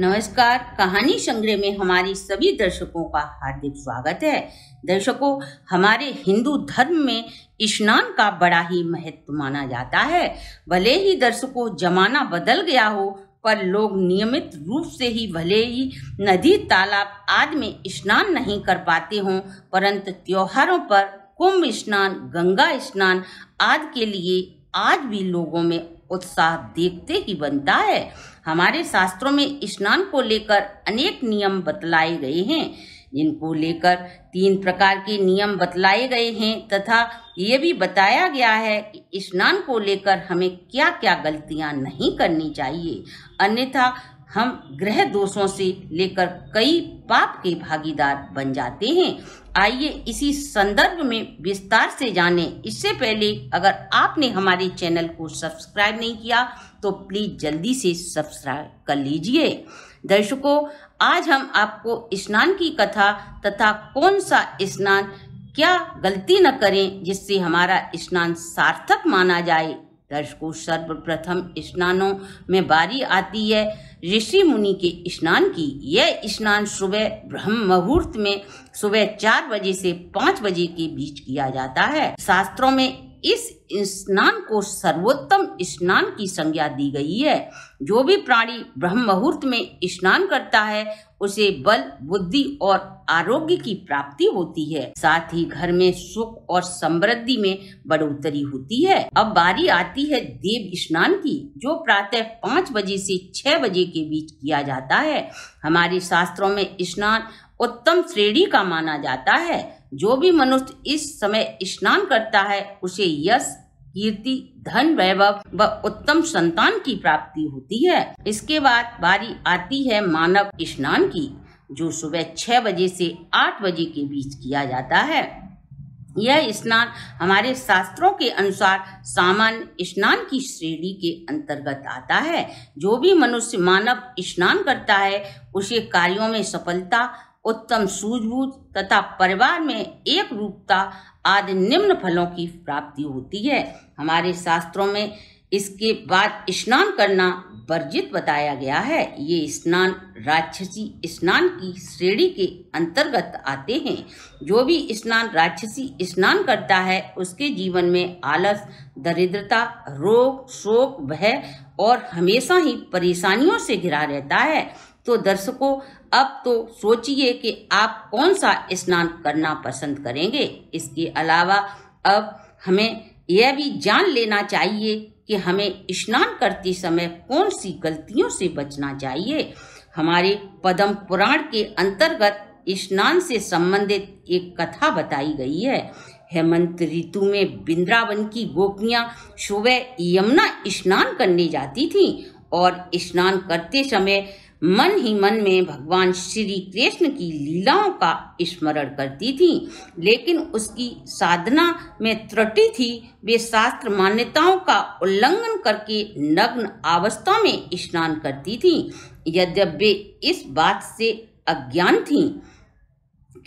नमस्कार कहानी संग्रह में हमारी सभी दर्शकों का हार्दिक स्वागत है दर्शकों हमारे हिंदू धर्म में स्नान का बड़ा ही महत्व माना जाता है भले ही दर्शकों जमाना बदल गया हो पर लोग नियमित रूप से ही भले ही नदी तालाब आदि में स्नान नहीं कर पाते हों परंतु त्योहारों पर कुंभ स्नान गंगा स्नान आदि के लिए आज भी लोगों में उत्साह देखते ही बनता है हमारे शास्त्रों में स्नान को लेकर अनेक नियम बतलाए गए हैं जिनको लेकर तीन प्रकार के नियम बतलाए गए हैं तथा ये भी बताया गया है कि स्नान को लेकर हमें क्या क्या गलतियां नहीं करनी चाहिए अन्यथा हम ग्रह दोषों से लेकर कई पाप के भागीदार बन जाते हैं आइए इसी संदर्भ में विस्तार से जानें इससे पहले अगर आपने हमारे चैनल को सब्सक्राइब नहीं किया तो प्लीज जल्दी से सब्सक्राइब कर लीजिए दर्शकों आज हम आपको स्नान की कथा तथा कौन सा स्नान क्या गलती न करें जिससे हमारा स्नान सार्थक माना जाए दर्शको को सर्वप्रथम स्नानों में बारी आती है ऋषि मुनि के स्नान की यह स्नान सुबह ब्रह्म मुहूर्त में सुबह चार बजे से पाँच बजे के बीच किया जाता है शास्त्रों में इस स्नान को सर्वोत्तम स्नान की संज्ञा दी गई है जो भी प्राणी ब्रह्म मुहूर्त में स्नान करता है उसे बल बुद्धि और आरोग्य की प्राप्ति होती है साथ ही घर में सुख और समृद्धि में बढ़ोतरी होती है अब बारी आती है देव स्नान की जो प्रातः पाँच बजे से छह बजे के बीच किया जाता है हमारे शास्त्रों में स्नान उत्तम श्रेणी का माना जाता है जो भी मनुष्य इस समय स्नान करता है उसे यश कीर्ति धन वैभव व उत्तम संतान की प्राप्ति होती है इसके बाद बारी आती है मानव स्नान की जो सुबह छह बजे से आठ बजे के बीच किया जाता है यह स्नान हमारे शास्त्रों के अनुसार सामान्य स्नान की श्रेणी के अंतर्गत आता है जो भी मनुष्य मानव स्नान करता है उसे कार्यों में सफलता उत्तम सूझबूझ तथा परिवार में एक रूपता आदि निम्न फलों की प्राप्ति होती है हमारे शास्त्रों में इसके बाद स्नान करना वर्जित बताया गया है ये स्नान राक्षसी स्नान की श्रेणी के अंतर्गत आते हैं जो भी स्नान राक्षसी स्नान करता है उसके जीवन में आलस दरिद्रता रोग शोक भय और हमेशा ही परेशानियों से घिरा रहता है तो दर्शकों अब तो सोचिए कि आप कौन सा स्नान करना पसंद करेंगे इसके अलावा अब हमें यह भी जान लेना चाहिए कि हमें स्नान करते समय कौन सी गलतियों से बचना चाहिए हमारे पदम पुराण के अंतर्गत स्नान से संबंधित एक कथा बताई गई है हेमंत ऋतु में वृंदावन की गोपियां सुबह यमुना स्नान करने जाती थीं और स्नान करते समय मन ही मन में भगवान श्री कृष्ण की लीलाओं का स्मरण करती थी लेकिन उसकी साधना में त्रुटि थी वे शास्त्र मान्यताओं का उल्लंघन करके नग्न अवस्था में स्नान करती थी यद्यप वे इस बात से अज्ञान थीं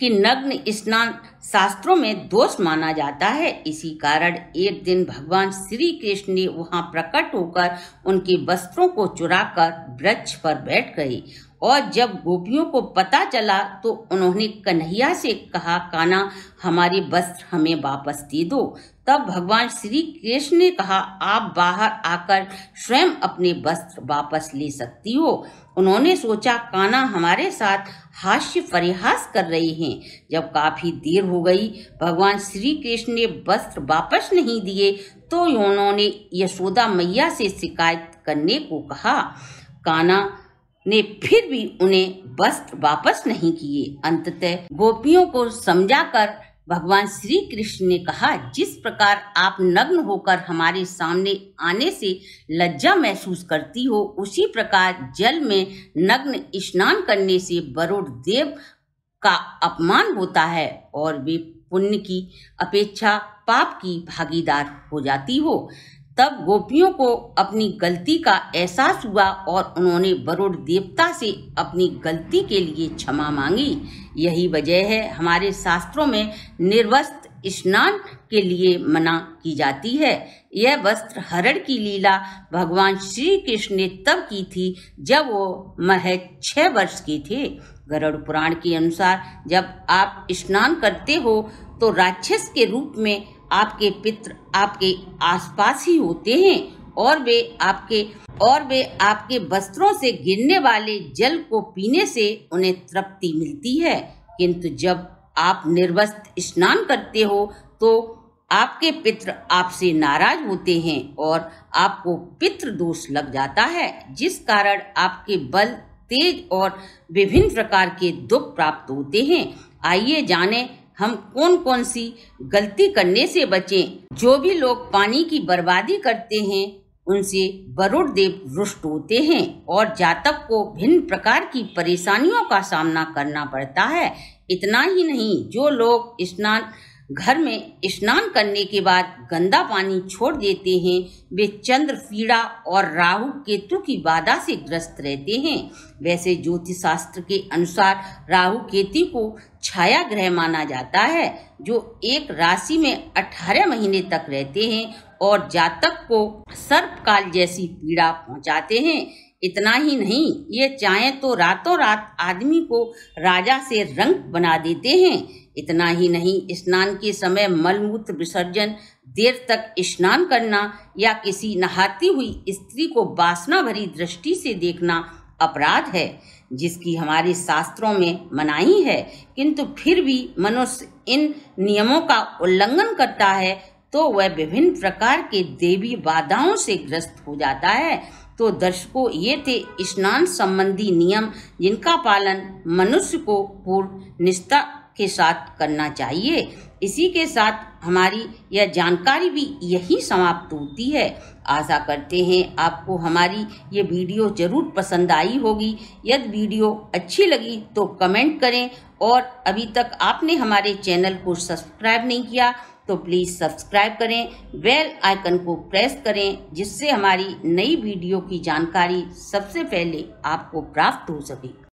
कि नग्न स्नान शास्त्रों में दोष माना जाता है इसी कारण एक दिन भगवान श्री कृष्ण ने वहां प्रकट होकर उनके वस्त्रों को चुराकर वृक्ष पर बैठ गए और जब गोपियों को पता चला तो उन्होंने कन्हैया से कहा काना हमारे वस्त्र हमें वापस दे दो तब भगवान श्री कृष्ण ने कहा आप बाहर आकर स्वयं अपने वस्त्र वापस ले सकती हो उन्होंने सोचा काना हमारे साथ हास्य परिहास कर रहे हैं जब काफी देर हो गई भगवान श्री कृष्ण ने वस्त्र वापस नहीं दिए तो उन्होंने यशोदा मैया से शिकायत करने को कहा काना ने फिर भी उन्हें वस्त्र वापस नहीं किए अंततः गोपियों को समझाकर भगवान श्री कृष्ण ने कहा जिस प्रकार आप नग्न होकर हमारे सामने आने से लज्जा महसूस करती हो उसी प्रकार जल में नग्न स्नान करने से बरोड़ देव का अपमान होता है और वे पुण्य की अपेक्षा पाप की भागीदार हो जाती हो तब गोपियों को अपनी गलती का एहसास हुआ और उन्होंने वरुण देवता से अपनी गलती के लिए क्षमा मांगी यही वजह है हमारे शास्त्रों में निर्वस्त्र स्नान के लिए मना की जाती है यह वस्त्र हरण की लीला भगवान श्री कृष्ण ने तब की थी जब वो महज छह वर्ष के थे गरुड़ पुराण के अनुसार जब आप स्नान करते हो तो राक्षस के रूप में आपके पित्र आपके आसपास ही होते हैं और वे आपके और वे आपके वस्त्रों से गिरने वाले जल को पीने से उन्हें तृप्ति मिलती है किंतु जब आप निर्वस्त्र स्नान करते हो तो आपके पित्र आपसे नाराज होते हैं और आपको पित्र दोष लग जाता है जिस कारण आपके बल तेज और विभिन्न प्रकार के दुख प्राप्त होते हैं आइए जानें हम कौन कौन सी गलती करने से बचें जो भी लोग पानी की बर्बादी करते हैं उनसे वरुण देव रुष्ट होते हैं और जातक को भिन्न प्रकार की परेशानियों का सामना करना पड़ता है इतना ही नहीं जो लोग स्नान घर में स्नान करने के बाद गंदा पानी छोड़ देते हैं वे चंद्र पीड़ा और राहु केतु की बाधा से ग्रस्त रहते हैं वैसे ज्योतिष शास्त्र के अनुसार राहु केतु को छाया ग्रह माना जाता है जो एक राशि में 18 महीने तक रहते हैं और जातक को सर्पकाल जैसी पीड़ा पहुंचाते हैं इतना ही नहीं ये चाहे तो रातों रात आदमी को राजा से रंग बना देते हैं इतना ही नहीं स्नान के समय मलमूत्र विसर्जन देर तक स्नान करना या किसी नहाती हुई स्त्री को बासना भरी दृष्टि से देखना अपराध है जिसकी हमारे शास्त्रों में मनाही है किंतु फिर भी मनुष्य इन नियमों का उल्लंघन करता है तो वह विभिन्न प्रकार के देवी बाधाओं से ग्रस्त हो जाता है तो दर्शकों ये थे स्नान संबंधी नियम जिनका पालन मनुष्य को पूर्ण निष्ठा के साथ करना चाहिए इसी के साथ हमारी यह जानकारी भी यही समाप्त होती है आशा करते हैं आपको हमारी ये वीडियो ज़रूर पसंद आई होगी यदि वीडियो अच्छी लगी तो कमेंट करें और अभी तक आपने हमारे चैनल को सब्सक्राइब नहीं किया तो प्लीज़ सब्सक्राइब करें बेल आइकन को प्रेस करें जिससे हमारी नई वीडियो की जानकारी सबसे पहले आपको प्राप्त हो सके